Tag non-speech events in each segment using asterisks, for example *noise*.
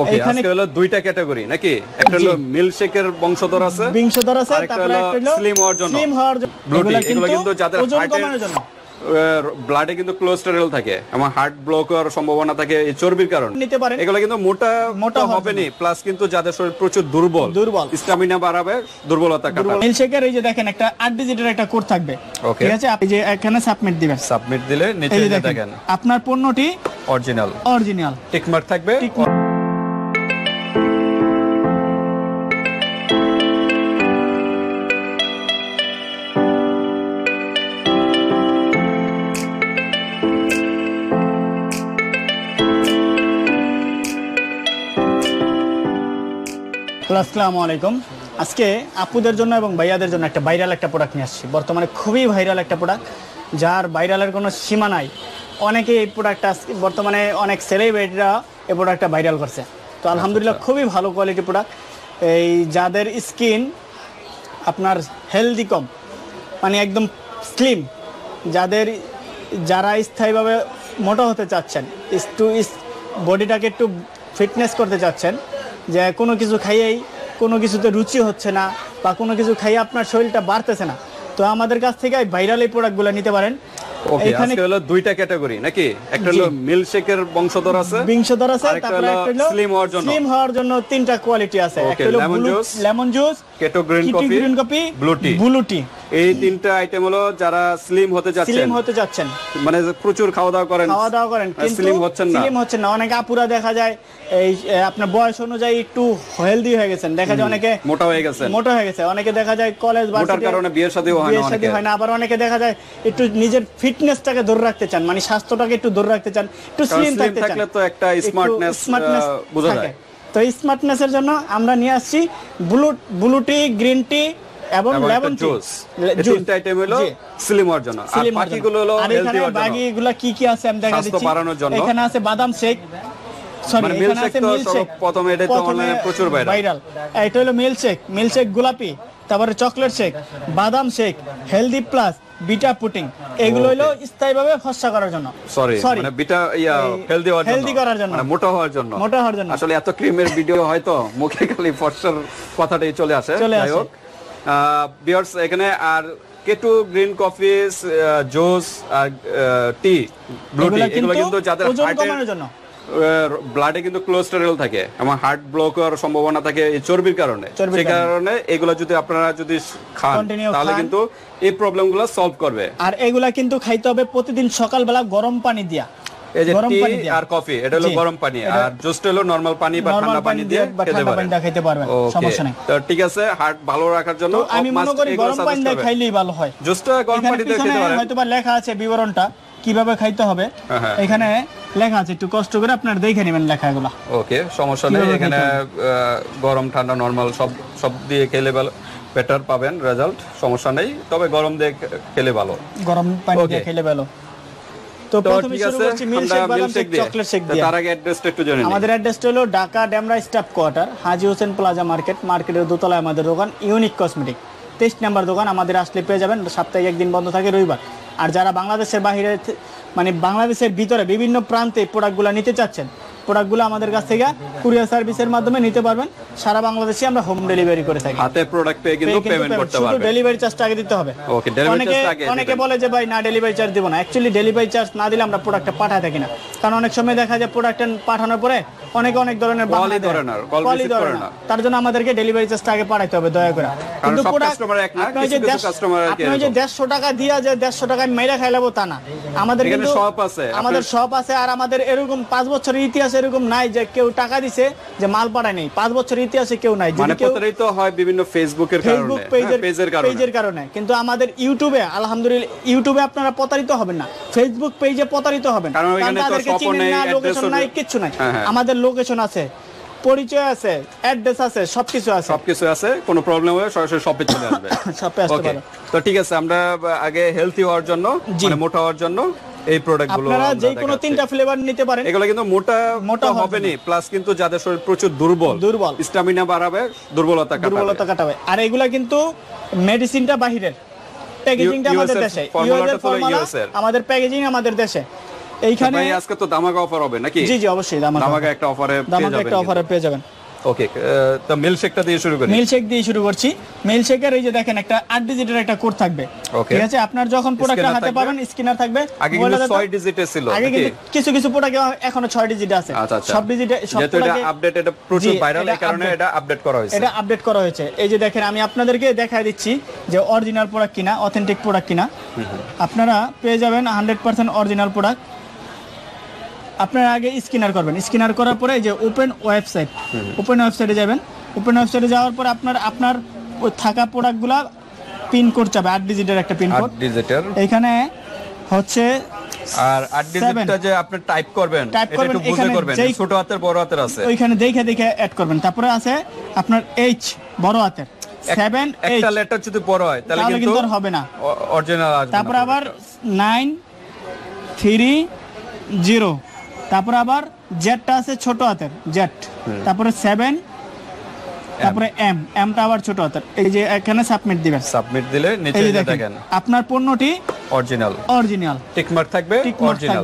ব্লাডে কিন্তু কোলেস্টেরল থাকে এবং হার্ট ব্লক হওয়ার সম্ভাবনা থাকে এই চর্বির কারণে নিতে পারেন এগুলো কিন্তু মোটা মোটা হবে প্লাস কিন্তু যাদের শরীর প্রচুর দুর্বল দুর্বল স্টামিনা বাড়াবে দুর্বলতা কাটাবে এই যে দেখেন একটা ডিজিটের একটা কোড থাকবে ঠিক আছে আপনি যে এখানে সাবমিট দিবেন সাবমিট দিলে নিচে দেখেন আপনার পণ্যটি অরিজিনাল অরিজিনাল টিকমার্ক থাকবে আসসালামু আলাইকুম আজকে আপুদের জন্য এবং ভাইয়াদের জন্য একটা ভাইরাল একটা প্রোডাক্ট নিয়ে আসছি বর্তমানে খুবই ভাইরাল একটা প্রোডাক্ট যার ভাইরালের কোনো সীমা নাই অনেকে এই প্রোডাক্টটা বর্তমানে অনেক সেলিব্রিটিরা এই প্রোডাক্টটা ভাইরাল করছে তো আচ্ছা, আলহামদুলিল্লাহ আচ্ছা। খুবই ভালো কোয়ালিটি প্রোডাক্ট এই যাদের স্কিন আপনার হেলদি কম মানে একদম স্লিম যাদের যারা স্থায়ীভাবে মোটা হতে চাচ্ছেন একটু বডিটাকে একটু ফিটনেস করতে চাচ্ছেন যে কোনো কিছু খাইয়েই কোনো কিছুতে রুচি হচ্ছে না বা কোনো কিছু খাই আপনার শরীরটা বাড়তেছে না তো আমাদের কাছ থেকে ভাইরাল এই প্রোডাক্টগুলো নিতে পারেন দুইটা নাকি একটা হলো বংশধর আছে তিনটা কোয়ালিটি আছে একটা lemon juice keto green green blue tea blue tea এই তিনটা আইটেম হলো যারা স্লিম হতে যাচ্ছেন স্লিম হতে যাচ্ছেন মানে প্রচুর খাওয়া দাওয়া করেন খাওয়া দাওয়া করেন কিন্তু স্লিম হচ্ছেন না স্লিম হচ্ছেন না অনেকে আপুরা দেখা যায় এই আপনার বয়স অনুযায়ী একটু হেলদি হয়ে গেছেন দেখা যায় অনেকে মোটা হয়ে গেছে মোটা হয়ে গেছে অনেকে দেখা যায় কলেজ বা মোটার কারণে বিয়ের শাদীও হয় না বিয়ের শাদী হয় না আবার অনেকে দেখা যায় একটু নিজের ফিটনেসটাকে ধরে রাখতে চান মানে স্বাস্থ্যটাকে একটু ধরে রাখতে চান একটু স্লিম থাকতে চান তো একটা স্মার্টনেস স্মার্টনেস বোঝা যায় তো স্মার্টনেসের জন্য আমরা নিয়ে আসছি blue blue tea green tea এবং লেমন জুস তিনটা আইটেম হলো আর বাকিগুলো হলো আর এখানে কি কি আছে আমি বাদাম শেক মানে এখানে আছে মানে তারপরে চকলেট শেক বাদাম শেক হেলদি প্লাস বিটা পুটিং এগুলো হলো ভাবে ফসা করার জন্য সরি মানে বিটা ইয়া হেলদি হওয়ার জন্য হেলদি করার জন্য মানে মোটা হওয়ার জন্য মোটা হওয়ার জন্য আসলে এত ক্রিমের ভিডিও হয়তো মুখে খালি ফসার কথাটাই চলে আসে চলে আসে বিয়ার্স এখানে আর কেটু গ্রিন কফি আর টি ব্লু টি এগুলো কিন্তু যাদের হার্টের জন্য ব্লাডে কিন্তু থাকে আমার হার্ট ব্লক হওয়ার সম্ভাবনা থাকে এই চর্বির কারণে সেই কারণে এগুলা যদি আপনারা যদি খান তাহলে কিন্তু এই প্রবলেমগুলো সলভ করবে আর এগুলা কিন্তু খাইতে হবে প্রতিদিন সকালবেলা গরম পানি দিয়া এই যে টি আর কফি এটা হলো গরম পানি আর হলো নরমাল পানি বা ঠান্ডা পানি দিয়ে খেতে খেতে পারবেন সমস্যা নাই তো ঠিক আছে হার্ট ভালো রাখার জন্য আমি মনে করি গরম পানি দিয়ে খাইলেই ভালো হয় গরম পানি দিয়ে খেতে হয়তো লেখা আছে বিবরণটা কিভাবে খাইতে হবে হ্যাঁ, হ্যাঁ। এখানে লেখা আছে একটু কষ্ট করে আপনার দেখে নেবেন লেখাগুলো ওকে সমস্যা নেই এখানে গরম ঠান্ডা নরমাল সব সব দিয়ে খেলে ভালো বেটার পাবেন রেজাল্ট সমস্যা নেই তবে গরম দিয়ে খেলে ভালো গরম পানি দিয়ে খেলে ভালো হোসেন প্লাজা মার্কেট দোতলায় আমাদের দোকান ইউনিক কসমেটিক তেইশ দোকান আমাদের আসলে পেয়ে যাবেন একদিন বন্ধ থাকে রবিবার আর যারা বাংলাদেশের বাহিরে মানে বাংলাদেশের ভিতরে বিভিন্ন প্রান্তে প্রোডাক্টগুলো নিতে চাচ্ছেন প্রোডাক্টগুলো আমাদের কাছ থেকে কুরিয়ার সার্ভিসের মাধ্যমে নিতে পারবেন সারা বাংলাদেশে আমরা হোম ডেলিভারি করে থাকি হাতে প্রোডাক্ট পেয়ে কিন্তু পেমেন্ট করতে পারবেন শুধু ডেলিভারি চার্জটা আগে দিতে হবে ওকে ডেলিভারি চার্জটা আগে অনেকে বলে যে ভাই না ডেলিভারি চার্জ দেব না অ্যাকচুয়ালি ডেলিভারি চার্জ না দিলে আমরা প্রোডাক্টটা পাঠাই থাকি না কারণ অনেক সময় দেখা যায় প্রোডাক্টটা পাঠানোর পরে অনেক অনেক ধরনের কলই ধরে না ধরনের ধরে না তার জন্য আমাদেরকে ডেলিভারি চার্জটা আগে পাঠাইতে হবে দয়া করে কিন্তু কাস্টমার এক না কিছু কিছু কাস্টমার আপনি যে 150 টাকা দিয়া যে 150 টাকায় মেরা খাইলাবো তা না আমাদের কিন্তু শপ আছে আমাদের শপ আছে আর আমাদের এরকম 5 বছরের ইতিহাসে এরকম নাই যে কেউ টাকা দিছে যে মাল পাঠায় নেই পাঁচ বছর ইতিহাসে কেউ নাই মানে প্রতারিত হয় বিভিন্ন ফেসবুকের ফেসবুক পেজের পেজের কারণে কিন্তু আমাদের ইউটিউবে আলহামদুলিল্লাহ ইউটিউবে আপনারা প্রতারিত হবেন না ফেসবুক পেজে প্রতারিত হবেন কারণ লোকেশন নাই কিচ্ছু নাই হ্যাঁ, হ্যাঁ। আমাদের লোকেশন আছে পরিচয় আছে অ্যাড্রেস আছে সবকিছু আছে সবকিছু আছে কোনো প্রবলেম হলে সরাসরি শপে চলে আসবে শপে *laughs* আসতে পারো তো ঠিক আছে আমরা আগে হেলদি হওয়ার জন্য মানে মোটা হওয়ার জন্য এই প্রোডাক্টগুলো আপনারা যে কোনো তিনটা ফ্লেভার নিতে পারেন এগুলো কিন্তু মোটা মোটা হবে প্লাস কিন্তু যাদের শরীর প্রচুর দুর্বল দুর্বল স্ট্যামিনা বাড়াবে দুর্বলতা কাটাবে দুর্বলতা কাটাবে আর এগুলা কিন্তু মেডিসিনটা বাহিরের প্যাকেজিংটা আমাদের দেশে আমাদের প্যাকেজিং আমাদের দেশে এইখানে আজকে তো দামাগা অফার হবে নাকি জি জি অবশ্যই দামাগা একটা অফারে দামাগা একটা অফারে পেয়ে যাবেন ওকে তো মিল্কশেকটা দিয়ে শুরু করি শেক দিয়ে শুরু করছি মিল্কশেকের এই যে দেখেন একটা 8 ডিজিটের একটা কোড থাকবে ঠিক আছে আপনার যখন প্রোডাক্টটা হাতে পাবেন স্ক্যানার থাকবে আগে কিন্তু 6 ডিজিটে ছিল আগে কিন্তু কিছু কিছু প্রোডাক্ট এখনো 6 ডিজিট আছে আচ্ছা, আচ্ছা। সব ডিজিটে সব এটা আপডেট এটা প্রচুর ভাইরাল এই কারণে এটা আপডেট করা হয়েছে এটা আপডেট করা হয়েছে এই যে দেখেন আমি আপনাদেরকে দেখায় দিচ্ছি যে অরিজিনাল প্রোডাক্ট কিনা অথেন্টিক প্রোডাক্ট কিনা আপনারা পেয়ে যাবেন 100% অরিজিনাল প্রোডাক্ট আপনার আগে স্ক্যানার করবেন স্ক্যানার করার পরে যে ওপেন ওয়েবসাইট ওপেন ওয়েবসাইটে যাবেন ওপেন ওয়েবসাইটে যাওয়ার পর আপনার আপনার থাকা প্রোডাক্টগুলা পিন করতে চাবে আট ডিজিটের একটা পিন কোড ডিজিটের এখানে হচ্ছে আর আট ডিজিটটা যে আপনি টাইপ করবেন টাইপ করবেন বুঝে করবেন ছোট হাতের বড় হাতের আছে ওইখানে দেখে দেখে অ্যাড করবেন তারপরে আছে আপনার এইচ বড় হাতের সেভেন একটা লেটার যদি বড় হয় তাহলে কিন্তু হবে না অরিজিনাল আসবে তারপর আবার নাইন থ্রি জিরো তারপরে আবার জেডটা আছে ছোট হাতের জেড তারপরে সেভেন তারপরে এম এমটা আবার ছোট হাতের এই যে এখানে সাবমিট দিবেন সাবমিট দিলে নিচে দেখেন আপনার পণ্যটি অরিজিনাল অরিজিনাল থাকবে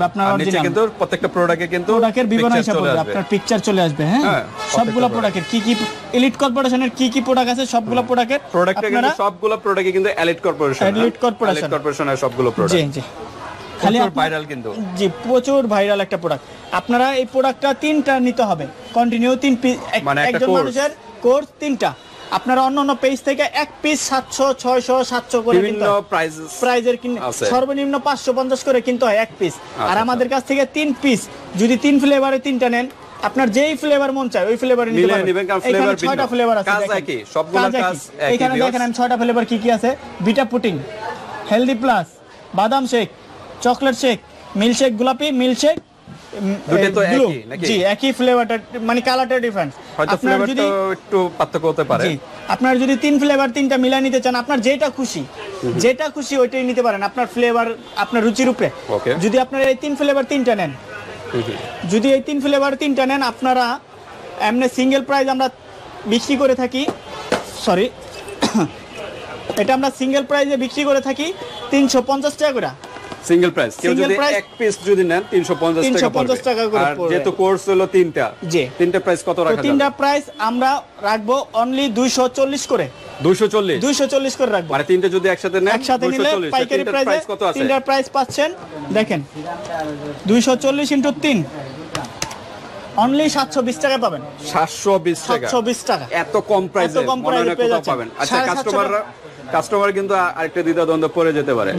আপনার কিন্তু প্রত্যেকটা প্রোডাক্টে কিন্তু প্রোডাক্টের বিবরণ হিসাব করবে আপনার পিকচার চলে আসবে হ্যাঁ, হ্যাঁ সবগুলা প্রোডাক্টের কি কি এলিট কর্পোরেশনের কি কি প্রোডাক্ট আছে সবগুলা প্রোডাক্টের প্রোডাক্টে কিন্তু সবগুলা প্রোডাক্টে কিন্তু এলিট কর্পোরেশন এলিট কর্পোরেশন কর্পোরেশনের সবগুলো প্রোডাক্ট জি জি খালি ভাইরাল কিন্তু জি প্রচুর ভাইরাল একটা প্রোডাক্ট আপনারা এই প্রোডাক্টটা তিনটা নিতে হবে কন্টিনিউ তিন পিস মানে একজন মানুষের কোর্স তিনটা আপনারা অন্য অন্য পেজ থেকে এক পিস সাতশো ছয়শো সাতশো করে কিন্তু প্রাইজের সর্বনিম্ন পাঁচশো পঞ্চাশ করে হয় এক পিস আচ্ছা, আর আচ্ছা। আমাদের কাছ থেকে তিন পিস যদি তিন ফ্লেভারে তিনটা নেন আপনার যেই ফ্লেভার মন চায় ওই ফ্লেভারে নিতে এখানে ছয়টা ফ্লেভার আছে কাজ একই এখানে দেখেন আমি ছয়টা ফ্লেভার কি কি আছে বিটা পুটিং হেলদি প্লাস বাদাম শেক চকলেট শেক মিল্কশেক গোলাপি মিল্কশেক দুটো তো একই নাকি জি একই ফ্লেভারটা মানে কালারটা ডিফারেন্স হয়তো ফ্লেভার তো একটু পার্থক্য হতে পারে জি আপনার যদি তিন ফ্লেভার তিনটা নিতে চান আপনার যেটা খুশি যেটা খুশি ওইটাই নিতে পারেন আপনার ফ্লেভার আপনার রুচির উপরে যদি আপনার এই তিন ফ্লেভার তিনটা নেন যদি এই তিন ফ্লেভার তিনটা নেন আপনারা এমনি সিঙ্গেল প্রাইস আমরা বিক্রি করে থাকি সরি *coughs* এটা আমরা সিঙ্গেল প্রাইজে বিক্রি করে থাকি তিনশো পঞ্চাশ টাকা করে সিঙ্গেল প্রাইস কেউ যদি এক পিস যদি নেন 350 টাকা পড়বে টাকা করে আর যেহেতু কোর্স হলো তিনটা জি তিনটা প্রাইস কত রাখা যাবে তিনটা প্রাইস আমরা রাখবো অনলি 240 করে 240 240 করে রাখবো মানে তিনটা যদি একসাথে নেন একসাথে নিলে পাইকারি প্রাইস কত আছে তিনটার প্রাইস পাচ্ছেন দেখেন 240 ইনটু 3 অনলি 720 টাকা পাবেন 720 টাকা 720 টাকা এত কম প্রাইসে মনে হয় কোথাও পাবেন আচ্ছা কাস্টমাররা কাস্টমার কিন্তু আরেকটা দ্বন্দ্ব পড়ে যেতে পারে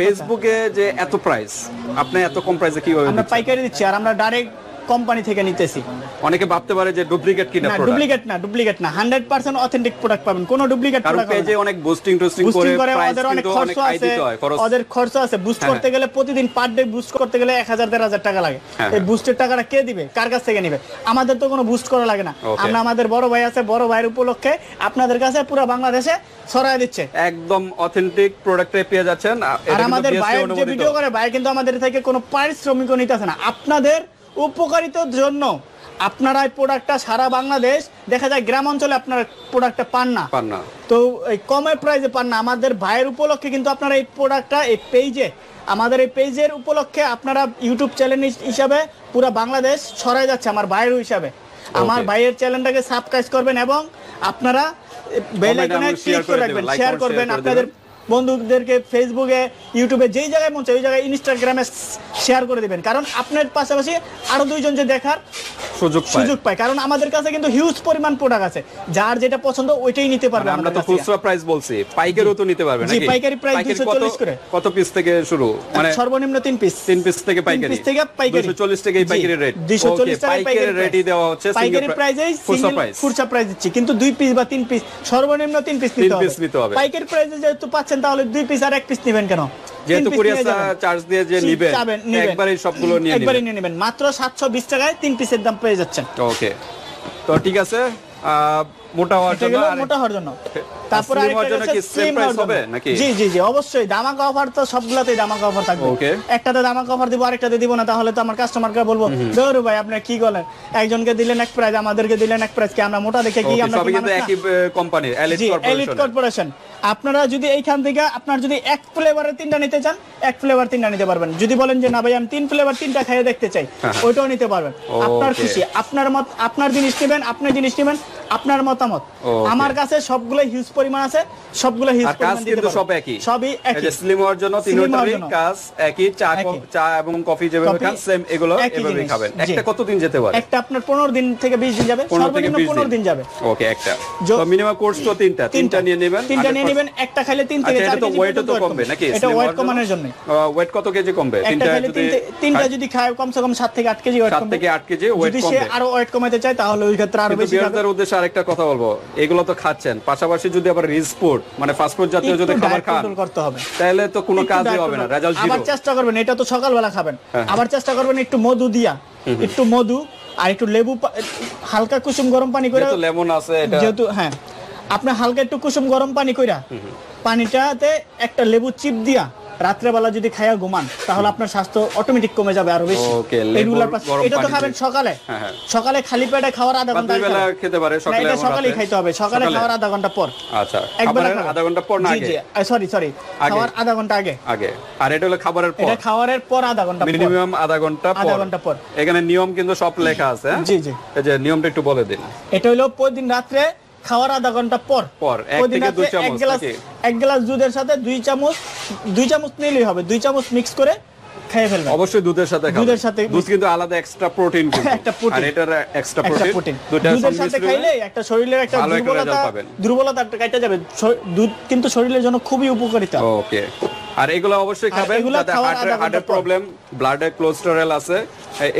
ফেসবুকে যে এত প্রাইস আপনি এত কম প্রাইসে কিভাবে আমরা পাইকারি দিচ্ছি আর আমরা ডাইরেক্ট কোম্পানি থেকে নিতেছি অনেকে ভাবতে পারে যে ডুপ্লিকেট কিনা না ডুপ্লিকেট না ডুপ্লিকেট না 100% অথেন্টিক প্রোডাক্ট পাবেন কোনো ডুপ্লিকেট প্রোডাক্ট কারণ পেজে অনেক বুস্টিং টোস্টিং করে প্রাইস করে ওদের অনেক খরচ আছে ওদের খরচ আছে বুস্ট করতে গেলে প্রতিদিন পার ডে বুস্ট করতে গেলে 1000 1000 টাকা লাগে হ্যাঁ, এই বুস্টের হ্যাঁ। টাকাটা কে দিবে কার কাছ থেকে নেবে আমাদের তো কোনো বুস্ট করা লাগে না আমরা আমাদের বড় ভাই আছে বড় ভাইয়ের উপলক্ষে আপনাদের কাছে পুরো বাংলাদেশে ছড়ায় দিচ্ছে একদম অথেন্টিক প্রোডাক্ট পেয়ে যাচ্ছেন আর আমাদের ভাই যে ভিডিও করে ভাই কিন্তু আমাদের থেকে কোনো পারিশ্রমিকও নিতেছে না আপনাদের উপকারিতার জন্য আপনারা এই প্রোডাক্টটা সারা বাংলাদেশ দেখা যায় গ্রাম অঞ্চলে আপনার প্রোডাক্টটা পান না পান না তো এই কমে প্রাইসে পান না আমাদের ভাইয়ের উপলক্ষে কিন্তু আপনারা এই প্রোডাক্টটা এই পেজে আমাদের এই পেজের উপলক্ষে আপনারা ইউটিউব চ্যানেল হিসাবে পুরো বাংলাদেশ ছড়ায় যাচ্ছে আমার ভাইয়ের হিসাবে আমার ভাইয়ের চ্যানেলটাকে সাবস্ক্রাইব করবেন এবং আপনারা বেল আইকনে ক্লিক করে রাখবেন শেয়ার করবেন আপনাদের বন্ধুদেরকে ফেসবুকে ইউটিউবে যেই জায়গায় মন চাই ওই জায়গায় ইনস্টাগ্রামে শেয়ার করে দেবেন কারণ আপনার পাশাপাশি আরও দুইজন যে দেখার সুযোগ সুযোগ পায় কারণ আমাদের কাছে কিন্তু হিউজ পরিমাণ প্রোডাক্ট আছে যার যেটা পছন্দ ওইটাই নিতে পারবে মানে আমরা তো খুচরা প্রাইস বলছি পাইকারিও তো নিতে পারবে নাকি জি পাইকারি প্রাইস 240 করে কত পিস থেকে শুরু মানে সর্বনিম্ন 3 পিস 3 পিস থেকে পাইকারি 3 পিস থেকে পাইকারি 240 টাকা পাইকারি রেট 240 টাকা পাইকারি রেটই দেওয়া হচ্ছে পাইকারি প্রাইসে সিঙ্গেল খুচরা প্রাইস দিচ্ছি কিন্তু 2 পিস বা 3 পিস সর্বনিম্ন 3 পিস নিতে হবে পাইকারি প্রাইসে যেহেতু 5 যাচ্ছেন তাহলে দুই পিস আর এক পিস নেবেন কেন যেহেতু কুরিয়ার চার্জ দিয়ে যে নেবেন একবারই সবগুলো নিয়ে একবারই নিয়ে নেবেন মাত্র 720 টাকায় তিন পিসের দাম পেয়ে যাচ্ছেন ওকে তো ঠিক আছে আহ আপনারা যদি এইখান থেকে আপনার যদি এক ফ্লেভারের তিনটা নিতে চান এক ফ্লেভার তিনটা নিতে পারবেন যদি বলেন যে না ভাই আমি তিন ফ্লেভার তিনটা খেয়ে দেখতে চাই হ্যাঁ, হ্যাঁ। ওইটাও নিতে পারবেন আপনার খুশি আপনার মত আপনার জিনিস নেবেন আপনার জিনিস নেবেন আপনার মতামত আমার কাছে সবগুলো হিউজ পরিমাণ আছে সবগুলো হিউজ পরিমাণ কিন্তু সব একই সবই একই স্লিম হওয়ার জন্য তিন তিনটারই কাজ একই চা চা এবং কফি যেভাবে খান সেম এগুলো এভাবেই খাবেন একটা কত দিন যেতে পারে একটা আপনার 15 দিন থেকে 20 দিন যাবে সর্বনিম্ন 15 দিন যাবে ওকে একটা তো মিনিমাম কোর্স তো তিনটা তিনটা নিয়ে নেবেন তিনটা নিয়ে নেবেন একটা খাইলে তিন থেকে আচ্ছা, চার কেজি ওয়েট তো কমবে নাকি এটা ওয়েট কমানোর জন্য ওয়েট কত কেজি কমবে তিনটা যদি তিনটা যদি খায় কমসে কম 7 থেকে 8 কেজি ওয়েট কমবে 7 থেকে 8 কেজি ওয়েট কমবে যদি সে আরো ওয়েট কমাতে চায় তাহলে ওই ক্ষেত্রে আরো বেশি খাবে আরেকটা কথা বলবো এগুলো তো খাচ্ছেন পাশাপাশি যদি আবার রিচ ফুড মানে ফাস্ট ফুড জাতীয় যদি খাবার খান করতে হবে তাহলে তো কোনো কাজই হবে না রেজাল্ট জিরো আবার চেষ্টা করবেন এটা তো সকালবেলা খাবেন হ্যাঁ, হ্যাঁ। আবার চেষ্টা করবেন একটু মধু দিয়া একটু মধু আর একটু লেবু হালকা কুসুম গরম পানি করে তো লেমন আছে এটা যেহেতু হ্যাঁ আপনি হালকা একটু কুসুম গরম পানি কইরা পানিটাতে একটা লেবু চিপ দিয়া রাত্রেবেলা যদি খাইয়া ঘুমান তাহলে আপনার স্বাস্থ্য অটোমেটিক কমে যাবে আরো বেশি রেগুলার এটা তো খাবেন সকালে হ্যাঁ, হ্যাঁ। সকালে খালি পেটে খাওয়ার আধা ঘন্টা খেতে পারে সকালে এটা সকালেই খাইতে হবে সকালে খাওয়ার আধা ঘন্টা পর আচ্ছা একবার আধা ঘন্টা পর না আগে সরি সরি খাওয়ার আধা ঘন্টা আগে আগে আর এটা হলো খাবারের পর এটা খাবারের পর আধা ঘন্টা মিনিমাম আধা ঘন্টা পর আধা ঘন্টা পর এখানে নিয়ম কিন্তু সব লেখা আছে হ্যাঁ? জি জি এই যে নিয়মটা একটু বলে দিন এটা হলো প্রতিদিন রাত্রে খাওয়ার আধা ঘন্টা পর পর এক থেকে দুই চামচ এক গ্লাস দুধের সাথে দুই চামচ দুই চামচ নিলেই হবে দুই চামচ মিক্স করে খেয়ে ফেলবেন অবশ্যই দুধের সাথে দুধের সাথে দুধ কিন্তু আলাদা এক্সট্রা প্রোটিন *laughs* একটা প্রোটিন এটার এক্সট্রা প্রোটিন দুধের সাথে খাইলে একটা শরীরের একটা দুর্বলতা দুর্বলতা যাবে দুধ কিন্তু শরীরের জন্য খুবই উপকারিতা ওকে আর এগুলো অবশ্যই খাবেন যাদের হার্টের প্রবলেম ব্লাডে কোলেস্টেরল আছে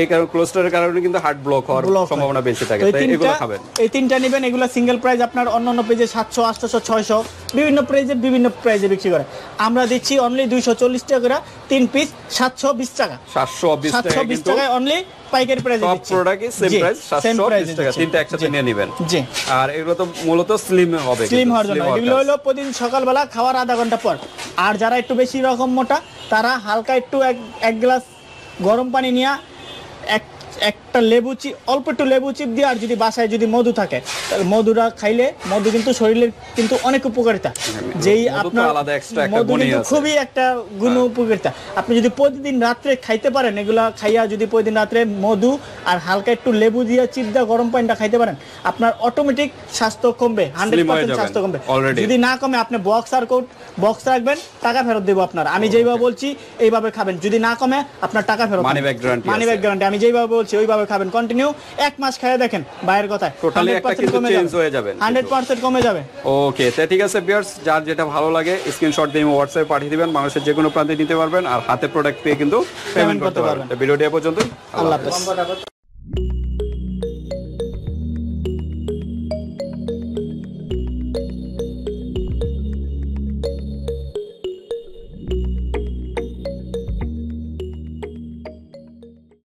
এই কারণে কোলেস্টেরলের কারণে কিন্তু হার্ট ব্লক হওয়ার সম্ভাবনা বেশি থাকে তাই এগুলো খাবেন এই তিনটা নেবেন এগুলো সিঙ্গেল প্রাইস আপনার অন্যান্য পেজে 700 800 600 বিভিন্ন প্রাইজে বিভিন্ন প্রাইজে বিক্রি করে আমরা দিচ্ছি অনলি 240 টাকা করে তিন পিস 720 টাকা 720 টাকা 720 টাকা অনলি পাইকারি প্রাইসে সব প্রোডাক্টই সেম প্রাইস 720 টাকা তিনটা একসাথে নিয়ে নেবেন জি আর এগুলো তো মূলত স্লিম হবে স্লিম হওয়ার জন্য এগুলো হলো প্রতিদিন সকালবেলা খাওয়ার আধা ঘন্টা পর আর যারা একটু বেশি রকম মোটা তারা হালকা একটু এক গ্লাস গরম পানি নিয়ে এক এক একটা লেবু চিপ অল্প একটু লেবু চিপ দিয়ে আর যদি বাসায় যদি মধু থাকে তাহলে মধুরা খাইলে মধু কিন্তু শরীরের কিন্তু অনেক উপকারিতা যেই আপনার মধু কিন্তু খুবই একটা গুণ হ্যাঁ। উপকারিতা আপনি যদি প্রতিদিন রাত্রে খাইতে পারেন এগুলা খাইয়া যদি প্রতিদিন রাত্রে মধু আর হালকা একটু লেবু দিয়ে চিপ দিয়ে গরম পানিটা খাইতে পারেন আপনার অটোমেটিক স্বাস্থ্য কমবে হান্ড্রেড পার্সেন্ট স্বাস্থ্য কমবে যদি না কমে আপনি বক্স আর কোড বক্স রাখবেন টাকা ফেরত দেবো আপনার আমি যেইভাবে বলছি এইভাবে খাবেন যদি না কমে আপনার টাকা ফেরত money back guarantee money back guarantee আমি যেইভাবে বলছি ওইভাবে এইভাবে খাবেন কন্টিনিউ এক মাস খেয়ে দেখেন বাইরের কথায় টোটালি একটা কিন্তু চেঞ্জ হয়ে যাবে 100% কমে যাবে ওকে তে ঠিক আছে ভিউয়ার্স যার যেটা ভালো লাগে স্ক্রিনশট দিয়ে হোয়াটসঅ্যাপে পাঠিয়ে দিবেন মানুষের যে কোনো প্রান্তে নিতে পারবেন আর হাতে প্রোডাক্ট পেয়ে কিন্তু পেমেন্ট করতে পারবেন ভিডিওটি পর্যন্ত আল্লাহ হাফেজ